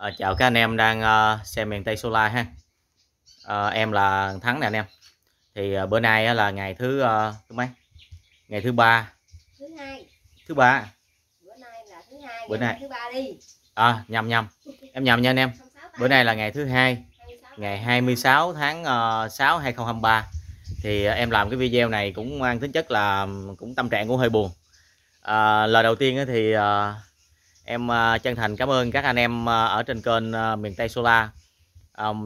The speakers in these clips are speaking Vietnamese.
À, chào các anh em đang uh, xem miền Tây Solar ha. À, em là Thắng nè anh em. Thì uh, bữa nay uh, là ngày thứ uh, thứ mấy? Ngày thứ ba. Thứ hai. Thứ ba. Bữa nay là thứ hai. Bữa nay thứ ba đi. À nhầm nhầm. Em nhầm nha anh em. Bữa nay là ngày thứ hai. Ngày 26 tháng uh, 6 2023. Thì uh, em làm cái video này cũng mang tính chất là cũng tâm trạng cũng hơi buồn. À, lời đầu tiên thì uh, em à, chân thành cảm ơn các anh em à, ở trên kênh à, miền Tây Solar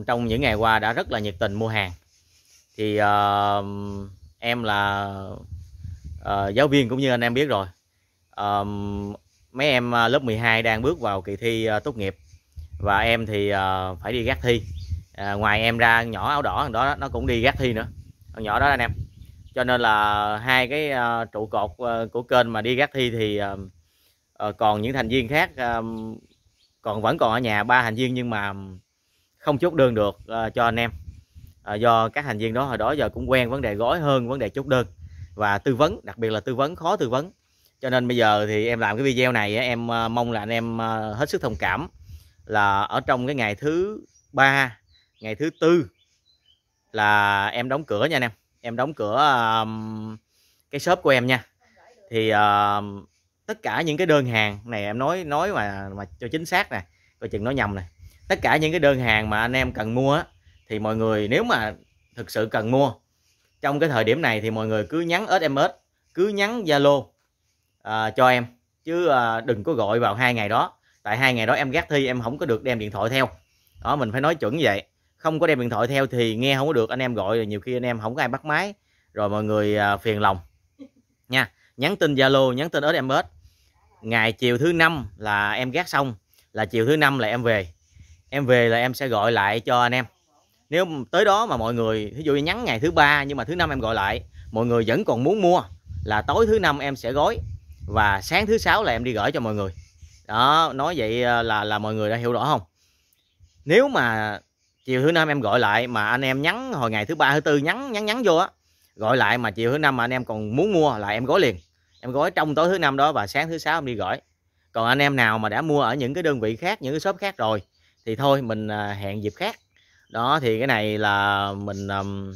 trong những ngày qua đã rất là nhiệt tình mua hàng thì em là ờ, giáo viên cũng như anh em biết rồi mấy em lớp 12 đang bước vào kỳ thi tốt nghiệp và em thì phải đi gác thi ngoài em ra nhỏ áo đỏ đó nó cũng đi gác thi nữa con nhỏ đó anh em cho nên là hai cái trụ cột ờ, của kênh mà đi gác thi thì uh, Ờ, còn những thành viên khác còn vẫn còn ở nhà ba thành viên nhưng mà không chốt đơn được ờ, cho anh em ờ, do các thành viên đó hồi đó giờ cũng quen vấn đề gói hơn vấn đề chốt đơn và tư vấn đặc biệt là tư vấn khó tư vấn cho nên bây giờ thì em làm cái video này em mong là anh em hết sức thông cảm là ở trong cái ngày thứ ba ngày thứ tư là em đóng cửa nha anh em em đóng cửa cái shop của em nha thì uh, tất cả những cái đơn hàng này em nói nói mà mà cho chính xác nè coi chừng nói nhầm này tất cả những cái đơn hàng mà anh em cần mua á, thì mọi người nếu mà thực sự cần mua trong cái thời điểm này thì mọi người cứ nhắn SMS cứ nhắn Zalo à, cho em chứ à, đừng có gọi vào hai ngày đó tại hai ngày đó em gác thi em không có được đem điện thoại theo đó mình phải nói chuẩn như vậy không có đem điện thoại theo thì nghe không có được anh em gọi rồi nhiều khi anh em không có ai bắt máy rồi mọi người à, phiền lòng nha nhắn tin Zalo nhắn tin SMS ngày chiều thứ năm là em gác xong là chiều thứ năm là em về em về là em sẽ gọi lại cho anh em nếu tới đó mà mọi người ví dụ như nhắn ngày thứ ba nhưng mà thứ năm em gọi lại mọi người vẫn còn muốn mua là tối thứ năm em sẽ gói và sáng thứ sáu là em đi gửi cho mọi người đó nói vậy ờ, là là mọi người đã hiểu rõ không nếu mà chiều thứ năm em gọi lại mà anh em nhắn hồi ngày thứ ba thứ tư nhắn nhắn nhắn vô á gọi lại mà chiều thứ năm mà anh em còn muốn mua là em gói liền em gói trong tối thứ năm đó và sáng thứ sáu em đi gửi còn anh em nào mà đã mua ở những cái đơn vị khác những cái shop khác rồi thì thôi mình à, hẹn dịp khác đó thì cái này là mình um,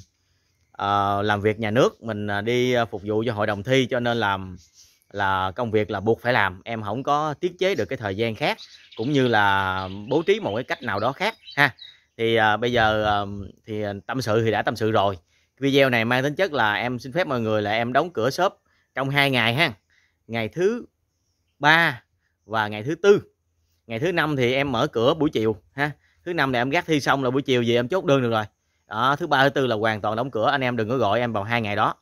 uh, làm việc nhà nước mình à, đi à, phục vụ cho hội đồng thi cho nên làm là công việc là buộc phải làm em không có tiết chế được cái thời gian khác cũng như là bố trí một cái cách nào đó khác ha thì à, bây giờ à, thì tâm sự thì đã tâm sự rồi video này mang tính chất là em xin phép mọi người là em đóng cửa shop trong hai ngày ha ngày thứ ba và ngày thứ tư ngày thứ năm thì em mở cửa buổi chiều ha thứ năm là em gác thi xong là buổi chiều về em chốt đơn được rồi đó, thứ ba thứ tư là hoàn toàn đóng cửa anh em đừng có gọi em vào hai ngày đó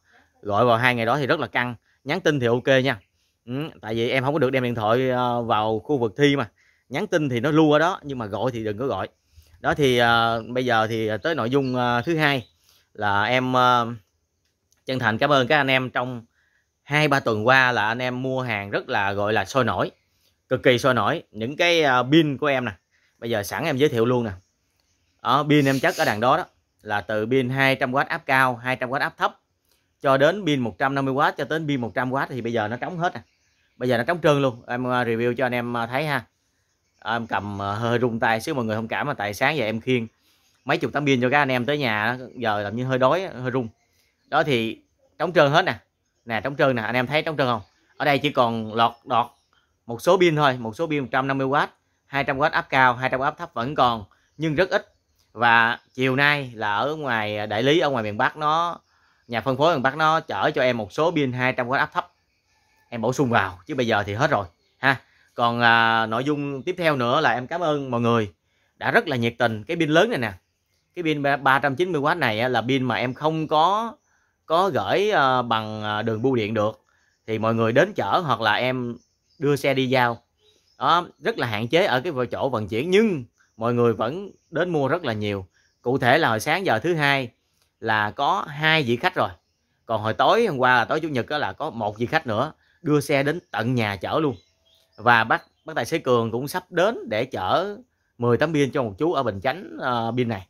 gọi vào hai ngày đó thì rất là căng nhắn tin thì ok nha ừ, tại vì em không có được đem điện thoại ờ, vào khu vực thi mà nhắn tin thì nó lưu ở đó nhưng mà gọi thì đừng có gọi đó thì uh, bây giờ thì tới nội dung uh, thứ hai là em uh, chân thành cảm ơn các anh em trong hai ba tuần qua là anh em mua hàng rất là gọi là sôi nổi cực kỳ sôi nổi những cái ờ, pin của em nè bây giờ sẵn em giới thiệu luôn nè pin em chất ở đằng đó đó là từ pin 200W áp cao 200W áp thấp cho đến pin 150W cho đến pin 100W thì bây giờ nó trống hết nè bây giờ nó trống trơn luôn em ờ, review cho anh em ờ, thấy ha em cầm hơi rung tay xíu mọi người không cảm mà tại sáng giờ em khiêng mấy chục tấm pin cho các anh em tới nhà giờ làm như hơi đói hơi rung đó thì trống trơn hết nè nè trống trơn nè anh em thấy trống trơn không ở đây chỉ còn lọt đọt một số pin thôi một số pin 150W 200W áp cao 200W áp thấp vẫn còn nhưng rất ít và chiều nay là ở ngoài đại lý ở ngoài miền Bắc nó nhà phân phối miền Bắc nó chở cho em một số pin 200W áp thấp em bổ sung vào chứ bây giờ thì hết rồi ha còn à, nội dung tiếp theo nữa là em cảm ơn mọi người đã rất là nhiệt tình cái pin lớn này nè cái pin 390W này là pin mà em không có có gửi ờ, bằng ờ, đường bưu điện được thì mọi người đến chở hoặc là em đưa xe đi giao đó, rất là hạn chế ở cái chỗ vận chuyển nhưng mọi người vẫn đến mua rất là nhiều cụ thể là hồi sáng giờ thứ hai là có hai vị khách rồi còn hồi tối hôm qua là tối chủ nhật đó là có một vị khách nữa đưa xe đến tận nhà chở luôn và bác bác tài xế cường cũng sắp đến để chở 10 tấm pin cho một chú ở bình chánh uh, này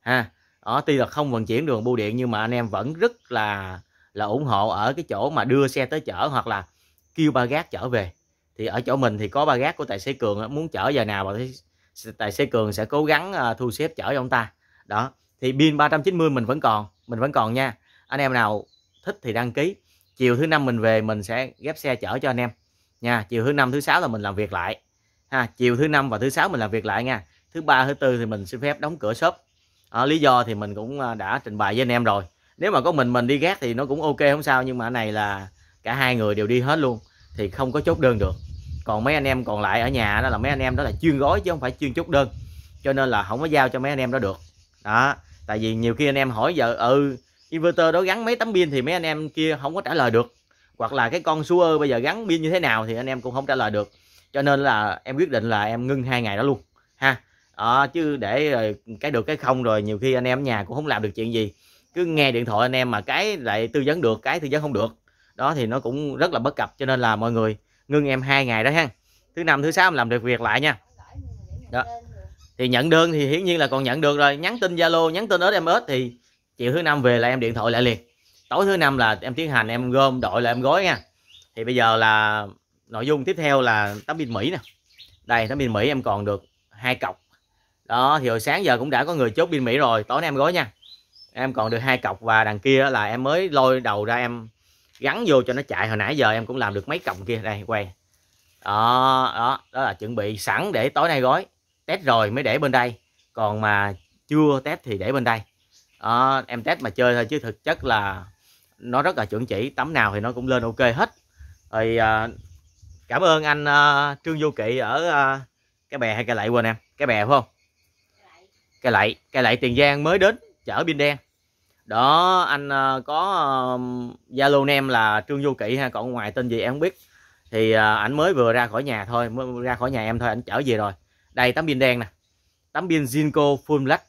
ha đó ờ, tuy là không vận chuyển đường bưu điện nhưng mà anh em vẫn rất là là ủng hộ ở cái chỗ mà đưa xe tới chở hoặc là kêu ba gác chở về thì ở chỗ mình thì có ba gác của tài xế cường muốn chở giờ nào mà tài xế cường sẽ cố gắng ờ, thu xếp chở cho ông ta đó thì pin 390 mình vẫn còn mình vẫn còn nha anh em nào thích thì đăng ký chiều thứ năm mình về mình sẽ ghép xe chở cho anh em nha chiều thứ năm thứ sáu là mình làm việc lại ha chiều thứ năm và thứ sáu mình làm việc lại nha thứ ba thứ tư thì mình xin phép đóng cửa shop à, lý do thì mình cũng à, đã trình bày với anh em rồi nếu mà có mình mình đi gác thì nó cũng ok không sao nhưng mà này là cả hai người đều đi hết luôn thì không có chốt đơn được còn mấy anh em còn lại ở nhà đó là mấy anh em đó là chuyên gói chứ không phải chuyên chốt đơn cho nên là không có giao cho mấy anh em đó được đó tại vì nhiều khi anh em hỏi vợ, ừ inverter đó gắn mấy tấm pin thì mấy anh em kia không có trả lời được hoặc là cái con suơ bây giờ gắn pin như thế nào thì anh em cũng không trả lời được cho nên là em quyết định là em ngưng hai ngày đó luôn à, chứ để ờ, cái được cái không rồi nhiều khi anh em ở nhà cũng không làm được chuyện gì cứ nghe điện thoại anh em mà cái lại tư vấn được cái tư vấn không được đó thì nó cũng rất là bất cập cho nên là mọi người ngưng em hai ngày đó ha thứ năm thứ sáu làm được việc lại nha đó thì nhận đơn thì hiển nhiên là còn nhận được rồi nhắn tin zalo nhắn tin ớt em ớt thì chiều thứ năm về là em điện thoại lại liền tối thứ năm là em tiến hành em gom đội là em gói nha thì bây giờ là nội dung tiếp theo là tấm pin mỹ nè đây tấm pin mỹ em còn được hai cọc đó thì hồi sáng giờ cũng đã có người chốt bên mỹ rồi tối nay em gói nha em còn được hai cọc và đằng kia là em mới lôi đầu ra em gắn vô cho nó chạy hồi nãy giờ em cũng làm được mấy cọc kia đây quay đó đó đó là chuẩn bị sẵn để tối nay gói test rồi mới để bên đây còn mà chưa test thì để bên đây đó, em test mà chơi thôi chứ thực chất là nó rất là chuẩn chỉ tấm nào thì nó cũng lên ok hết rồi à, cảm ơn anh à, Trương Du Kỵ ở à, cái bè hay cái lại quên em cái bè phải không cây lại cây lại tiền giang mới đến chở pin đen đó anh ờ, có zalo nem là trương du kỵ ha còn ngoài tên gì em không biết thì ờ, ảnh mới vừa ra khỏi nhà thôi mới ra khỏi nhà em thôi ảnh chở về rồi đây tấm pin đen nè tấm pin Zinco Full Black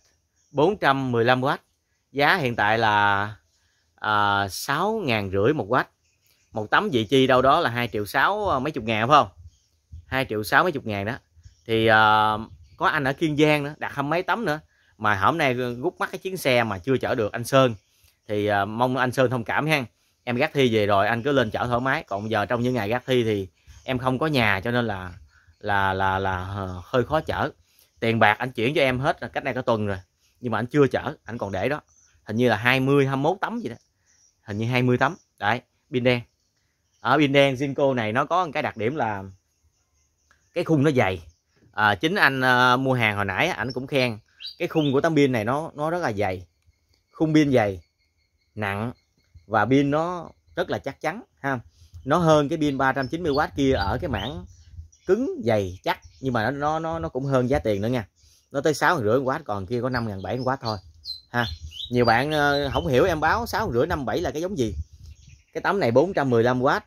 415W giá hiện tại là ờ, sáu ngàn rưỡi một watt một tấm vị chi đâu đó là hai triệu sáu mấy chục ngàn phải không hai triệu sáu mấy chục ngàn đó thì à, có anh ở kiên giang nữa đặt hầm mấy tấm nữa mà hôm nay rút mắt cái chuyến xe mà chưa chở được anh sơn thì uh, mong anh sơn thông cảm ha em gác thi về rồi anh cứ lên chở thoải mái còn giờ trong những ngày gác thi thì em không có nhà cho nên là là là là ờ, hơi khó chở tiền bạc anh chuyển cho em hết cách đây cả tuần rồi nhưng mà anh chưa chở anh còn để đó hình như là 20 21 tấm gì đó hình như 20 tấm đấy pin đen ở pin đen Zinco này nó có một cái đặc điểm là cái khung nó dày à, chính anh à, mua hàng hồi nãy anh cũng khen cái khung của tấm pin này nó nó rất là dày khung pin dày nặng và pin nó rất là chắc chắn ha nó hơn cái pin 390W kia ở cái mảng cứng dày chắc nhưng mà nó nó nó nó cũng hơn giá tiền nữa nha nó tới sáu rưỡi quá còn kia có năm ngàn bảy quá thôi ha nhiều bạn không ờ, hiểu em báo sáu rưỡi năm bảy là cái giống gì cái tấm này 415W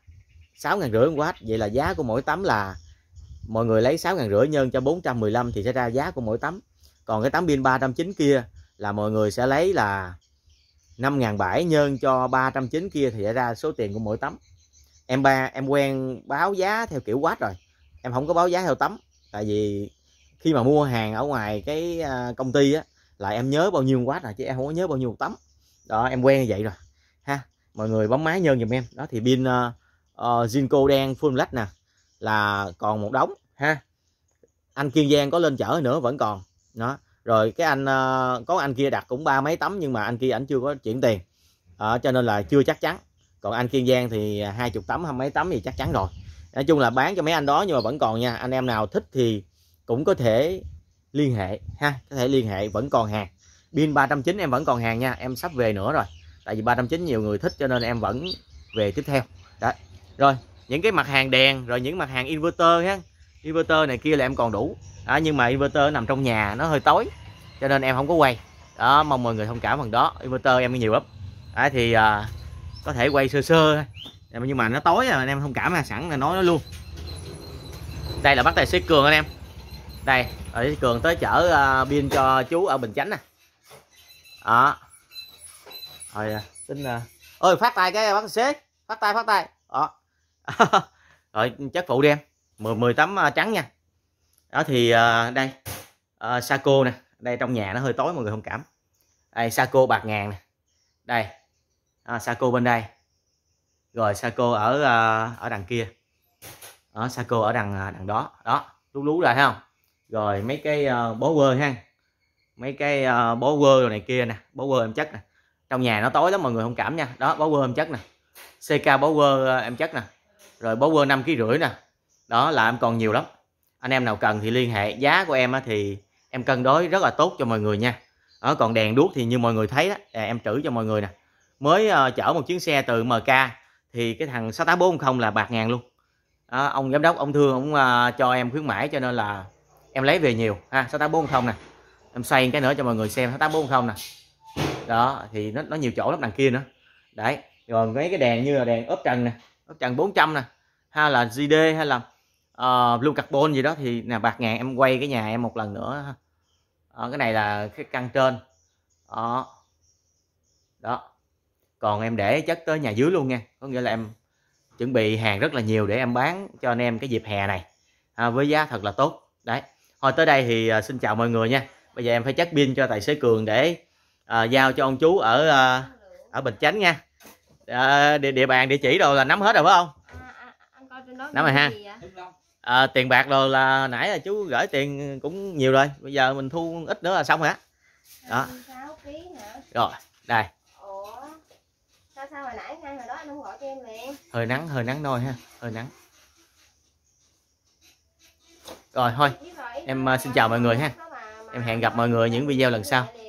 sáu ngàn rưỡi quá vậy là giá của mỗi tấm là mọi người lấy 6 rưỡi nhân cho 415 thì sẽ ra giá của mỗi tấm còn cái tấm pin 309 kia là mọi người sẽ lấy là 5.700 nhân cho 309 kia thì sẽ ra số tiền của mỗi tấm em ba em quen báo giá theo kiểu quát rồi em không có báo giá theo tấm tại vì khi mà mua hàng ở ngoài cái à, công ty á là em nhớ bao nhiêu quát rồi chứ em không có nhớ bao nhiêu tấm đó em quen như vậy rồi ha mọi người bấm máy nhân giùm em đó thì pin uh, uh, Zinco đen full led nè là còn một đống ha anh kiên giang có lên chở nữa vẫn còn đó rồi cái anh ờ, có anh kia đặt cũng ba mấy tấm nhưng mà anh kia ảnh chưa có chuyển tiền à, cho nên là chưa chắc chắn còn anh kiên giang thì hai chục tấm hay mấy tấm thì chắc chắn rồi nói chung là bán cho mấy anh đó nhưng mà vẫn còn nha anh em nào thích thì cũng có thể liên hệ ha có thể liên hệ vẫn còn hàng pin 309 em vẫn còn hàng nha em sắp về nữa rồi tại vì 309 nhiều người thích cho nên em vẫn về tiếp theo đấy rồi những cái mặt hàng đèn rồi những mặt hàng inverter ha inverter này kia là em còn đủ đó, nhưng mà inverter nằm trong nhà nó hơi tối cho nên em không có quay đó mong mọi người thông cảm phần đó inverter em nhiều lắm đó, thì à, có thể quay sơ sơ nhưng mà nó tối rồi à, em thông cảm là sẵn là nói nó luôn đây là bắt tài xế cường anh em đây ở cường tới chở uh, cho chú ở bình chánh nè đó rồi tính uh... ơi phát tay cái bác xế phát tay phát tay đó rồi chất phụ đi em 10, 10 tấm à, trắng nha đó thì à, đây à, Saco nè đây trong nhà nó hơi tối mọi người không cảm đây Saco bạc ngàn nè đây Saco bên đây rồi Saco ở ở đằng kia ở Saco ở đằng đằng đó đó lú lú rồi thấy không rồi mấy cái uh, bó quơ ha mấy cái uh, bó quơ rồi này kia nè bó quơ em chất nè trong nhà nó tối lắm mọi người không cảm nha đó bó quơ em chất nè CK bó quơ em chất nè rồi bó quơ năm kg rưỡi nè đó là em còn nhiều lắm anh em nào cần thì liên hệ giá của em thì em cân đối rất là tốt cho mọi người nha ở còn đèn đuốc thì như mọi người thấy đó à, em trữ cho mọi người nè mới ờ, chở một chuyến xe từ MK thì cái thằng 68410 là bạc ngàn luôn đó, ông giám đốc ông thương ông ờ, cho em khuyến mãi cho nên là em lấy về nhiều ha 68410 nè em xoay cái nữa cho mọi người xem 68410 nè đó thì nó, nó nhiều chỗ lắm đằng kia nữa đấy rồi mấy cái đèn như là đèn ốp trần nè trần 400 nè hay là GD hay là uh, blue carbon gì đó thì là bạc ngàn em quay cái nhà em một lần nữa uh, cái này là cái căn trên đó đó còn em để chất tới nhà dưới luôn nha có nghĩa là em chuẩn bị hàng rất là nhiều để em bán cho anh em cái dịp hè này à, với giá thật là tốt đấy thôi tới đây thì à, xin chào mọi người nha bây giờ em phải chất pin cho tài xế cường để à, giao cho ông chú ở à, ở bình chánh nha à, địa, địa bàn địa chỉ đồ là nắm hết rồi phải không à, à, à nắm rồi ha à, tiền bạc đồ là nãy là chú gửi tiền cũng nhiều rồi bây giờ mình thu ít nữa là xong hả đó rồi đây sao sao hồi nãy ngay hồi đó anh gọi cho em liền hơi nắng hơi nắng nôi ha hơi nắng rồi thôi em ờ, xin chào mọi người ha em hẹn gặp mọi người những video lần sau